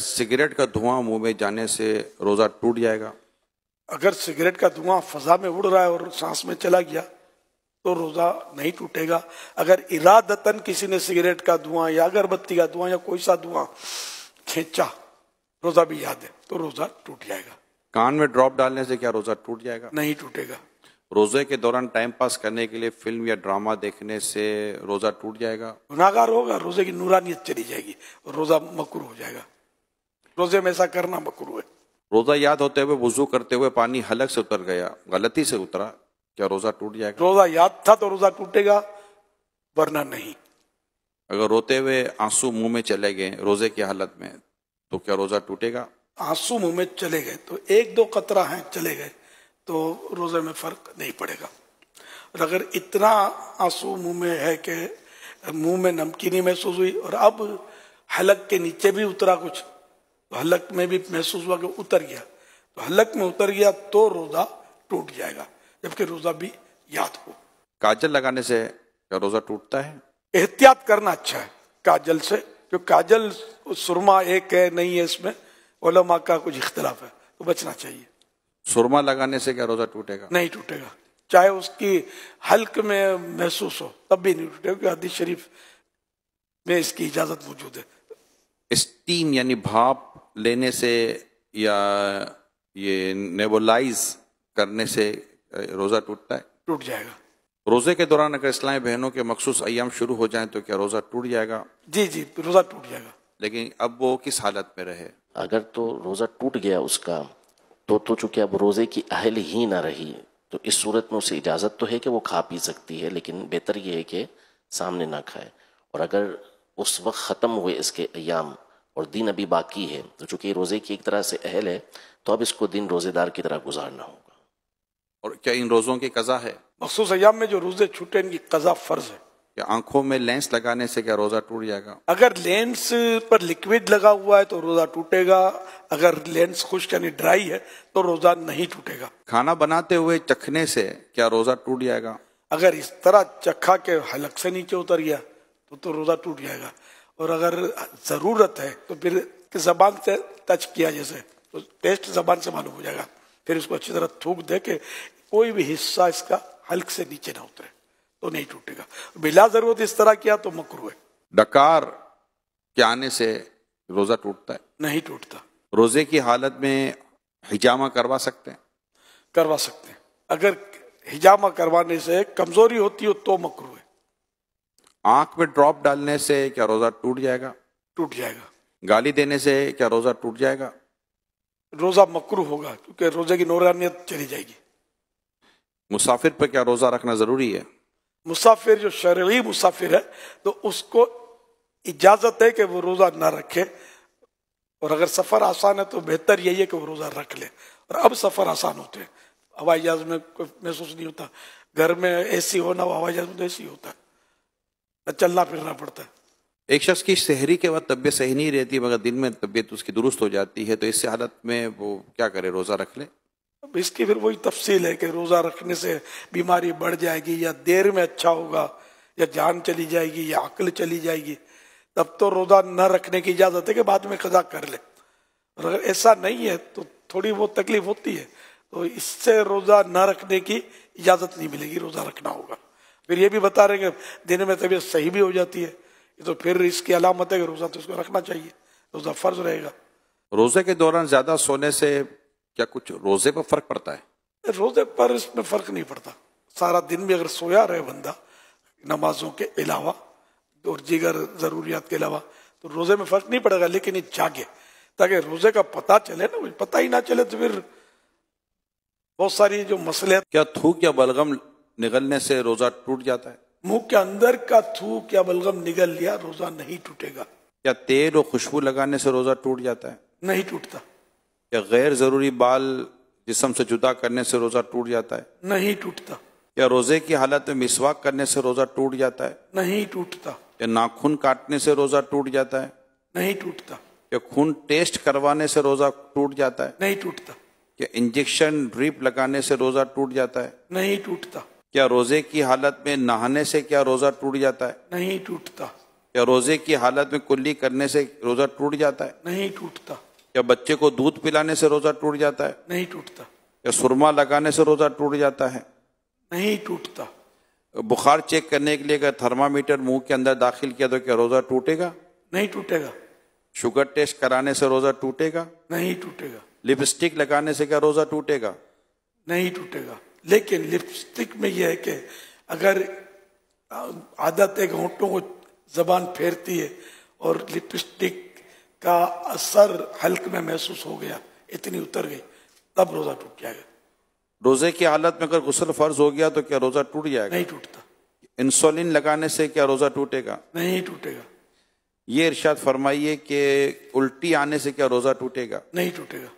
cigarette का धुआं मुंह में जाने से रोज़ा टूट जाएगा अगर सिगरेट का धुआं फजा में उड़ रहा है और सांस में चला गया तो रोज़ा नहीं टूटेगा अगर इरादतन किसी ने सिगरेट का धुआं या अगरबत्ती का धुआं या कोई सा धुआं खींचा रोज़ा भी याद है तो रोज़ा टूट जाएगा कान में ड्रॉप डालने से क्या रोज़ा टूट जाएगा नहीं टूटेगा रोज़े के दौरान टाइम पास करने के लिए फिल्म या ड्रामा देखने से रोज़ा टूट जाएगा गुनागार होगा रोज़े की नूरानियत चली जाएगी और रोज़ा मकुर हो जाएगा रोजे में ऐसा करना मकरू है रोजा याद होते हुए वजू करते हुए पानी हलक से उतर गया गलती से उतरा क्या रोजा टूट जाएगा रोजा याद था तो रोजा टूटेगा वरना नहीं अगर रोते हुए आंसू मुंह में चले गए रोजे की हालत में तो क्या रोजा टूटेगा आंसू मुंह में चले गए तो एक दो कतरा हैं चले गए तो रोजे में फर्क नहीं पड़ेगा और अगर इतना आंसू मुंह में है कि मुंह में नमकीनी महसूस हुई और अब हलक के नीचे भी उतरा कुछ तो हलक में भी महसूस हुआ कि उतर गया तो हलक में उतर गया तो रोजा टूट जाएगा जबकि रोजा भी याद हो काजल लगाने से क्या रोजा टूटता है एहतियात करना अच्छा है काजल से जो काजल सुरमा एक है नहीं है इसमें ओलमा का कुछ इख्तलाफ है तो बचना चाहिए सुरमा लगाने से क्या रोजा टूटेगा नहीं टूटेगा चाहे उसकी हल्क में महसूस हो तब भी नहीं टूटेगा क्योंकि हदीस शरीफ में इसकी इजाजत मौजूद है स्टीम यानी भाप लेने से या ये नेबोलाइज करने से रोज़ा टूटता है टूट जाएगा रोज़े के दौरान अगर इस्लामी बहनों के मखसूस अयाम शुरू हो जाए तो क्या रोज़ा टूट जाएगा जी जी रोज़ा टूट जाएगा लेकिन अब वो किस हालत में रहे अगर तो रोज़ा टूट गया उसका तो तो चूंकि अब रोज़े की अहल ही ना रही तो इस सूरत में उसे इजाज़त तो है कि वो खा पी सकती है लेकिन बेहतर ये है कि सामने ना खाए और अगर उस वक्त ख़त्म हुए इसके अयाम और दिन अभी बाकी है तो चूंकि रोज़े की एक तरह से अहल है तो अब इसको दिन रोज़ेदार की तरह गुजारना होगा और क्या इन रोज़ों की कज़ा है मखसूस अयाम में जो रोज़े छूटे इनकी कज़ा फ़र्ज़ है क्या आंखों में लेंस लगाने से क्या रोज़ा टूट जाएगा अगर लेंस पर लिक्विड लगा हुआ है तो रोज़ा टूटेगा अगर लेंस खुश यानी ड्राई है तो रोज़ा नहीं टूटेगा खाना बनाते हुए चखने से क्या रोज़ा टूट जाएगा अगर इस तरह चखा के हलक से नीचे उतर गया तो तो रोज़ा टूट जाएगा और अगर ज़रूरत है तो फिर जबान से टच किया जैसे तो टेस्ट जबान से मालूम हो जाएगा फिर इसको अच्छी तरह थूक दे के कोई भी हिस्सा इसका हल्क से नीचे ना उतरे तो नहीं टूटेगा बिला जरूरत इस तरह किया तो मकर है डकार के आने से रोजा टूटता है नहीं टूटता रोजे की हालत में हिजामा करवा सकते हैं करवा सकते हैं अगर हिजामा करवाने से कमजोरी होती हो तो मकर आंख में ड्रॉप डालने से क्या रोजा टूट जाएगा टूट जाएगा गाली देने से क्या रोजा टूट जाएगा रोजा मकरू होगा क्योंकि रोजे की नौरानियत चली जाएगी मुसाफिर पर क्या रोजा रखना जरूरी है मुसाफिर जो शर्य मुसाफिर है तो उसको इजाजत है कि वो रोजा ना रखे और अगर सफर आसान है तो बेहतर यही है कि वो रोजा रख ले और अब सफर आसान होते हैं हवाई जहाज में कोई महसूस नहीं होता घर में ए सी होना हवाई जहाज में तो ए सी होता है चलना फिरना पड़ता है एक शख्स की शहरी के बाद तबीयत सही नहीं रहती मगर दिन में तबीयत उसकी दुरुस्त हो जाती है तो इस हालत में वो क्या करे रोज़ा रख ले अब इसकी फिर वही तफसील है कि रोज़ा रखने से बीमारी बढ़ जाएगी या देर में अच्छा होगा या जान चली जाएगी या अकल चली जाएगी तब तो रोज़ा न रखने की इजाज़त है कि बाद में खजा कर ले और अगर ऐसा नहीं है तो थोड़ी बहुत तकलीफ होती है तो इससे रोज़ा न रखने की इजाज़त नहीं मिलेगी रोज़ा रखना होगा फिर ये भी बता रहे हैं दिन में तबीयत सही भी हो जाती है ये तो फिर इसकी अलामत है कि रोज़ा तो इसको रखना चाहिए रोज़ा फ़र्ज रहेगा रोज़े के दौरान ज़्यादा सोने से क्या कुछ रोज़े पर फ़र्क पड़ता है रोज़े पर इसमें फ़र्क नहीं पड़ता सारा दिन भी अगर सोया रहे बंदा नमाजों के अलावा और जिगर ज़रूरियात के अलावा तो रोज़े में फ़र्क नहीं पड़ेगा लेकिन ये जागे ताकि रोज़े का पता चले ना पता ही ना चले तो फिर बहुत सारी जो मसले क्या थूक या बलगम निगलने से रोजा टूट जाता है मुंह के अंदर का थूक या बलगम निगल लिया रोजा नहीं टूटेगा क्या तेल और खुशबू लगाने से रोजा टूट जाता है नहीं टूटता क्या गैर जरूरी बाल जिसम से जुदा करने से रोजा टूट जाता है नहीं टूटता क्या रोजे की हालत में मिसवाक करने से रोजा टूट जाता है नहीं टूटता क्या नाखून काटने से रोजा टूट जाता है नहीं टूटता क्या खून टेस्ट करवाने से रोजा टूट जाता है नहीं टूटता क्या इंजेक्शन ड्रिप लगाने से रोजा टूट जाता है नहीं टूटता क्या रोजे की हालत में नहाने से क्या रोजा टूट जाता है नहीं टूटता क्या रोजे की हालत में कुल्ली करने से रोजा टूट जाता है नहीं टूटता क्या बच्चे को दूध पिलाने से रोजा टूट जाता है नहीं टूटता क्या सुरमा लगाने से रोजा टूट जाता है नहीं टूटता बुखार चेक करने के लिए अगर थर्मामीटर मुंह के अंदर दाखिल किया तो क्या रोजा टूटेगा नहीं टूटेगा शुगर टेस्ट कराने से रोजा टूटेगा नहीं टूटेगा लिपस्टिक लगाने से क्या रोजा टूटेगा नहीं टूटेगा लेकिन लिपस्टिक में यह है कि अगर आदत एक घोंटों को जबान फेरती है और लिपस्टिक का असर हल्क में महसूस हो गया इतनी उतर गई तब रोजा टूट जाएगा रोजे की हालत में अगर गुसल फर्ज हो गया तो क्या रोजा टूट जाएगा नहीं टूटता इंसुलिन लगाने से क्या रोजा टूटेगा नहीं टूटेगा ये इर्शाद फरमाइए कि उल्टी आने से क्या रोजा टूटेगा नहीं टूटेगा